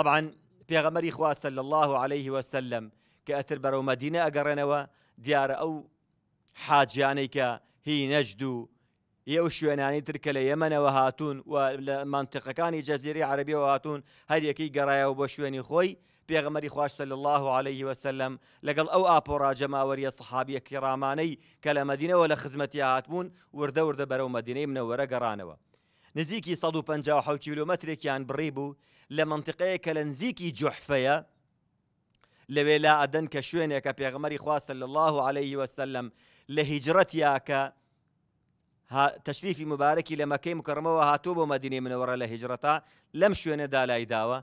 طبعا غمر إخوة صلى الله عليه وسلم كأثر برو مدينة أقرنوا ديار أو حاج يعني کە نجدو نەجد يعني و یە و شوێنانی ترکە لە یەمەنەوە هاتوون و لە منطقەکانی جەزیری عربیەوە هاتوون هەریەکەی گەڕایەوە بۆ شوێنی خۆی الله عليه وسلم أو أبو راجما سحابیەکی ڕامانەی كراماني كلا مدينة ولا خزمتي هاتبوون ورد ورد برو مدينة منورة قرانوا نزيكي صدو بانجا وحو كيلومتريك يعني بريبو لمنطقة كالنزيكي جحفية لوي لا أدن كشوين يكا بيغمري خواه صلى الله عليه وسلم لهجرت ها تشريفي مباركي لما كي مكرمة وهاتوب مدينة من لهجرته لهجرتا لم شوين دالا داوا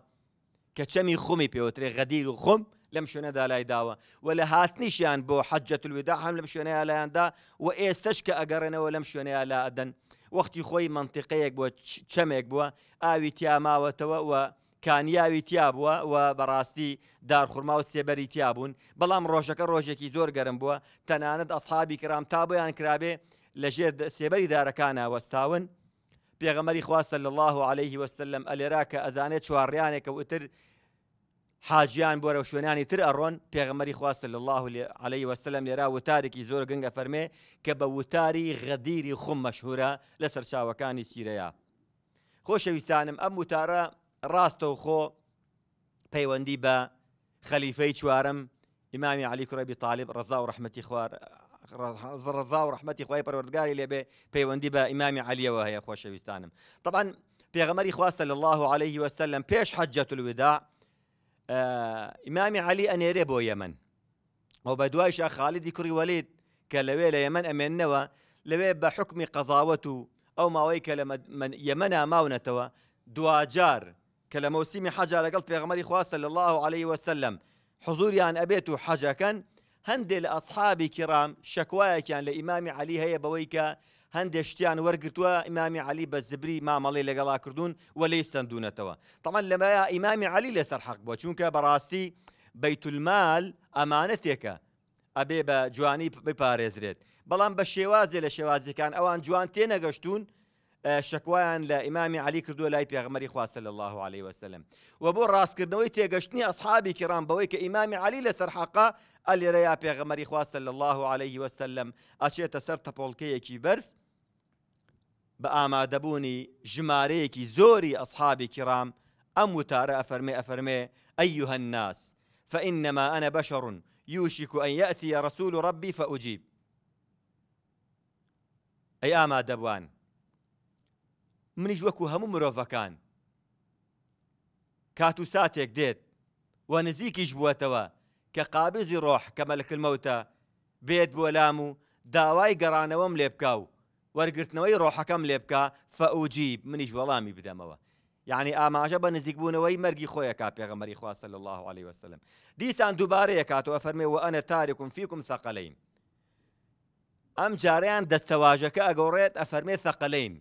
كشمي خمي بيوتري غدير خم لم شو ندا لا يداوا ولا هاتنيش يعني بو حجة الوداع لم شو ندا لا يندا وإيستش كأجرنا ولم شو ندا لا أدن وەختی خۆی منتیقەیەک بۆ چەمێک بووە ئاوی تیاماوەتەوە وە کانیاوی تیا بووە و بەڕاستی دارخورما و سێبەری تیا بوون بەڵام ڕۆژەکە ڕۆژێکی زۆر گەرم بووە تەنانەت ئەسحابی کرام تا بۆیان کرابێ لەژێر سێبەری دارەکانە وەستاون پێغەمەری خواستە لە الله عليه وسلم ئەلێرا کە ئەزانێت چوارڕیانێکە وتر حاجیان بۆرە شوێنانی تر ئەڕۆن پێغمەری خواستە لە الله عليه وسلم لێرا وتارێکی زۆر گەنگە فەرمێ کە بە وتاری غەدیری خم مەشهورە لە سەرچاوەکانی سیرەیە. خۆشەویستانم ئەم وتارە ڕاستە و خۆ پەیوەندی بە خەلیفەی چوارم ئیمامی علی کوڕبی طالب ڕزا و ڕحمەتی خوار ڕزا و ڕحمەتی خی پەروەردگاری لێبێ پەیوەندی بە ئیمامی علیەوە هەیە خۆشەویستانم. طبعا پێغەمەری خواستە لە الله عليه وسلم پێش حەجەت الوداع آه، امامي علي ان بۆ يمن ئەو خالد دوایش وليد کوڕی يمن کە لەوێ لە بحكم ئەمێننەوە او بە حکمی قەزاوەت و ئەو ماوەی کە لە یەمەنا ماونەتەوە دوجار کە لە الله عليه وسلم حزوریان ئەبێت أبيتو حجا كان هندي لأصحابي كرام شكوايا كان لإمام علي هي بويكا هەندێک شتیان وەرگتووە ئیمامی علی بە زبری مامەڵی لەگەڵا کردوون و لی سندونەتەوە تەمان لەمایە ئیمامی علی لەسەر حەق بووە چونکە بەڕاستی بەیتولمال ئەمانەتێکە ئەبێ بە جوانی بپارێزرێت بەڵام بە شێوازێ لە شێوازەکان ئەوان جوان تێنەگەشتون آه، شكوان لە علي كردو لاي لای پیاغمەری صلى الله عليه وسلم وبو راس ڕاستکردنەوەی تێگەشتنی ئەسحابی أصحابي بەوەی بويك ئیمامی علي لسر حقا اللي یا پێغەمەری خوا صلى الله عليه وسلم ئەچێتە سەر تەپۆڵکەیەکی برس بآما دبوني جماريكي زوري أصحابي كرام ئەم وتارە أفرمي أفرمي أيها الناس فإنما أنا بشر يوشك أن يأتي رسول ربي فأجيب أي آما دبوان منیش وەکو هەموو مرۆڤەکان کات و ساتێک دێت و نزیکیش بووەتەوە کە قابزی ڕۆح کە مەلکلمەوتە بێت بۆ لام و داوای گەڕانەوەم لێ بکاو وەرگرتنەوەی ڕۆحەکەم لێ بکە فەوجیب منیش وەڵامی بدەمەوە یعنی ئاماژە بە نزیکبوونەوەی مەرگی خۆیە کا پێغەمەری خواستە لە الله عليه وسلم دیسان دووبارەیە کاتەوە فەرمێەوە ئەنە تاریکم فیکم سەقەلەین ئەم جاریان دەستەواژەکە ئەگەڕێت ئەفەرمێ سەقەلەین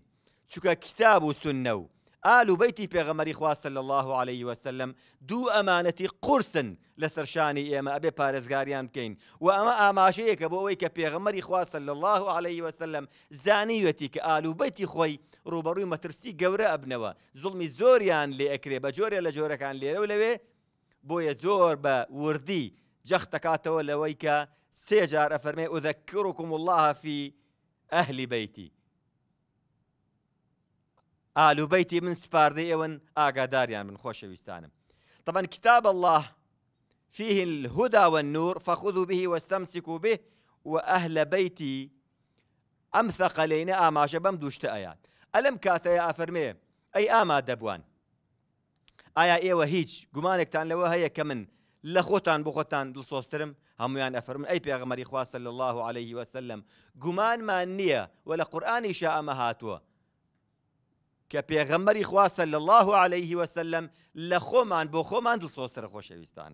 چکە کتاب و سنە و ئال و بەیتی پێغەمەری خواستە لە الله عليه وسلم دوو ئەمانەتی قرسن لە سەرشانی ئێمە ئەبێ پارێزگاریان بکەین و ئەمە ئاماژەیەکە بۆ ئەوەی کە پێغەمەری خواستە لە الله عليه وسلم زانیوەتی کە ئال و بەیتی خۆی ڕوبەڕووی مەترسی گەورە ئەبنەوە زڵمی زۆریان لێ ئەکرێ بە جۆرێ لە جۆرەکان لێرە و لەوێ بۆیە زۆر بە وردی جەخت دەکاتەوە لەوەی کە سێجار ئەفەرمێ ئۆذەکرکم الله في ئەهلی بەیتی بيتي من سپاردەی ئێوەن ئاگاداریان من ويستانم طبعا كتاب الله فيه الهدى والنور فخذوا به واستمسكوا به وأهل بيتي أمثق لينا آما شبام دوشت آيات ألم كاتا يا أفرمي أي آما دبوان ئایا ئێوە قمانك تان لەوە هيا كمن لخوتان بخوتان خۆتان بخۆتان هم يعني ئەفرم أي پێغمەری خواه صلى الله عليه وسلم قمان ما و ولا قرآن إشاء ما هاتوا کە پێغەمەری خواسە الله عليه وسلم لە خۆمان صوصر خۆمان دڵسۆسترە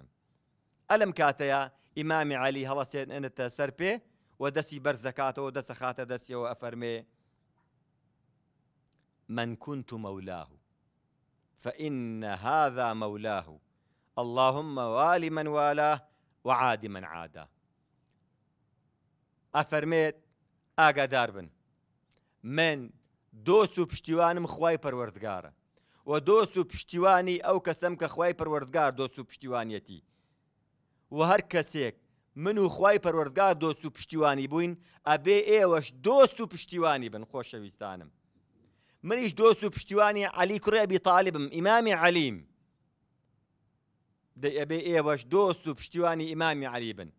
ألم كاتيا إمام علي علی هەڵەسێنێتە أنت پێ و دەستی بەرزەکاتەوە دەسە خاتە دەستیەوە ئەفەرمێ من كنت مولاه فإن هذا مولاه اللهم والي من والاه وعادي من عادا أفرميت ئاگادار داربن من دۆست و پشتیوانم خوای پەروەردگارە و دۆست و پشتیوانی ئەو کەسم کە خوای پەروەردگار دۆست و پشتیوانەتی و هەر کەسێک من و خوای پەروەردگار دۆست و پشتیوانی بووین ئەبێ ئێوەش دۆست و پشتیوانی بن خۆشەویستانم منیش دۆست و پشتیوانی علی کوڕێبی تاالبم ئیمامی علیم دەی ئەبێ ئێوەش دۆست و پشتیوانی ئیمامی علی بن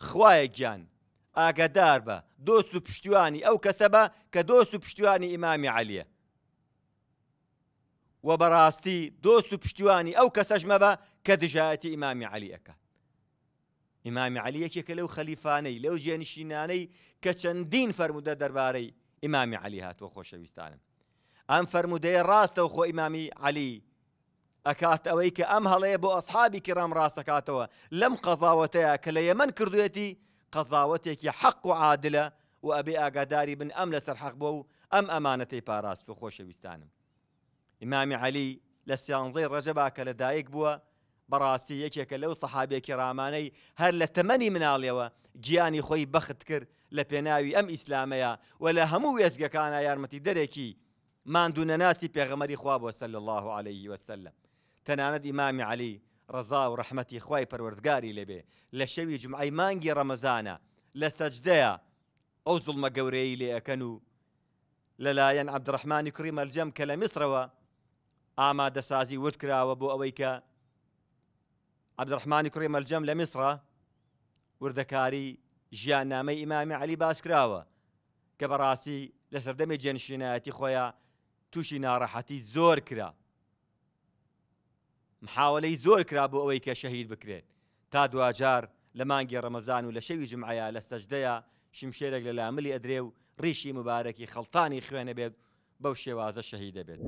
خوایە گیان ئاگدار بە دۆست و پشتیوانی ئەو کەسە بە کە دۆست و پشتیوانی ئیمامی عەلیە و بەڕاستی دۆست و پشتیوانی ئەو کەسەش مەبە کە دژایەتی ئیمامی عەلیەکە ئیمامی عەلیەکێکە لەو خەلیفانەی لەو جێنشینانەی کە چەندین فەرمودە دەربارەی ئیمامی عەلی هاتووە خۆشەویستانم ئەم فەرمودەیە ڕاستەوە خۆ ئیمامی عەلی ئەکات ئەوەی کە ئەم هەڵەیە بۆ ئەسحابی کرام ڕاستەکاتەوە لەم قەزاوەتەیە کە لە یەمەن کردوێتی قەزاوەتێکی حەق و عادلە و ئەبێ ئاگاداری بن ئەم لەسەر حەق بۆ و ئەم ئەمانەتەی پاراست و خۆشەویستانم ئیمامی علی لە سیانزەی ڕەژەبا کە لەدایک بووە بەڕاستی یەکێکە لەو سەحابێکی ڕامانەی هەر لە تەمەنی مناڵیەوە گیانی خۆی بەخت کرد لە پێناوی ئەم ئیسلامەیە و لە هەموو وێزگەکانە یارمەتی دەرێکی ماندونەناسی پێغەمەری خوا بۆ سەل الله عليه وسلم تەنانەت ئیمامی علی ڕزا و ڕحمەتی خی پەروەردگاری لێبێ لە شەوی جمعی مانگی ڕەمەزانە لە سەجدەیە ئەو زڵمە گەورەی لێەکەن و لەلایەن عبدڕحمانی کوڕی مەلجەم کە لە میسرەوە ئامادەسازی وت کراوە بۆ ئەوەی کە عبدڕحمانی کوڕی مەلجەم لە میسرە وردەکاری ژیاننامەی ئیمامی علی باس کراوە کە بەڕاستی لە سەردەمی جێنشینایەتی خۆیان تووشی ناڕەحەتی زۆر کرا محاولەی زۆر کرا بۆ ئەوەی کە شەهید بکرێت تا دوجار لە مانگی ڕەمەزان و لە شەوی جمعایە لە سەجدەیە شمشێرێک لە لاملی ئەدرێ و ڕیشی مبارەکی خەڵتانی خوێنە بێت بەو شێوازە شەهید دەبێت.